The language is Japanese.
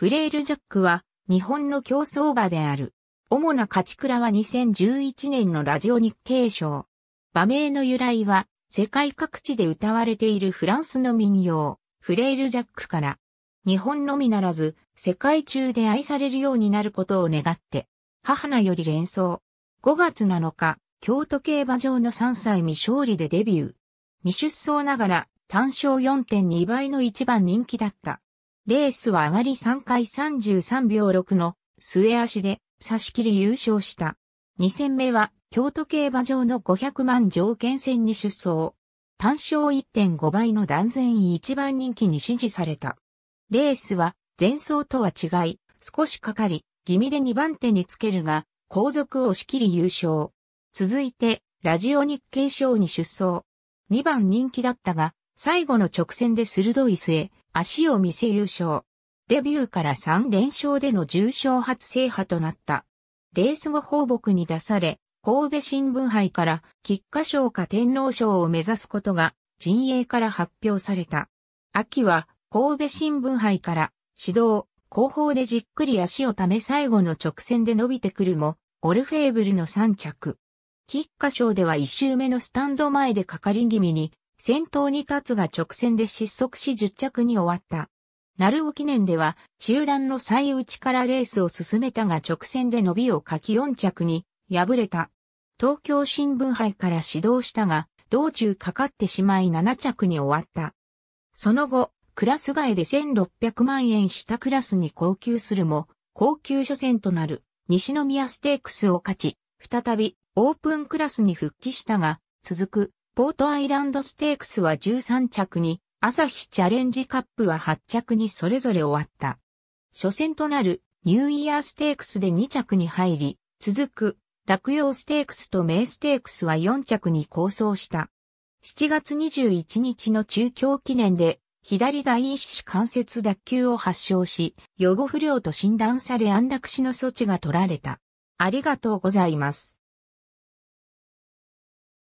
フレールジャックは日本の競争馬である。主な勝ち倉は2011年のラジオ日経賞。馬名の由来は世界各地で歌われているフランスの民謡、フレールジャックから、日本のみならず世界中で愛されるようになることを願って、母なより連想。5月7日、京都競馬場の3歳未勝利でデビュー。未出走ながら単勝4.2倍の一番人気だった。レースは上がり3回33秒6の末足で差し切り優勝した。2戦目は京都競馬場の500万条件戦に出走。単勝1.5倍の断然1番人気に支持された。レースは前走とは違い、少しかかり、気味で2番手につけるが、後続を仕切り優勝。続いて、ラジオ日経賞に出走。2番人気だったが、最後の直線で鋭い末、足を見せ優勝。デビューから3連勝での重賞初制覇となった。レース後放牧に出され、神戸新聞杯から菊花賞か天皇賞を目指すことが陣営から発表された。秋は神戸新聞杯から指導、後方でじっくり足をため最後の直線で伸びてくるも、オルフェーブルの3着。菊花賞では1周目のスタンド前でかかり気味に先頭に立つが直線で失速し10着に終わった。ナルオ記念では中段の最内からレースを進めたが直線で伸びを書き4着に敗れた。東京新聞杯から始動したが、道中かかってしまい7着に終わった。その後、クラス外で1600万円したクラスに高級するも、高級初戦となる西宮ステークスを勝ち、再びオープンクラスに復帰したが、続くポートアイランドステークスは13着に、朝日チャレンジカップは8着にそれぞれ終わった。初戦となるニューイヤーステークスで2着に入り、続く落葉ステークスと名ステークスは4着に構想した。7月21日の中京記念で、左大一子関節脱臼を発症し、予後不良と診断され安楽死の措置が取られた。ありがとうございます。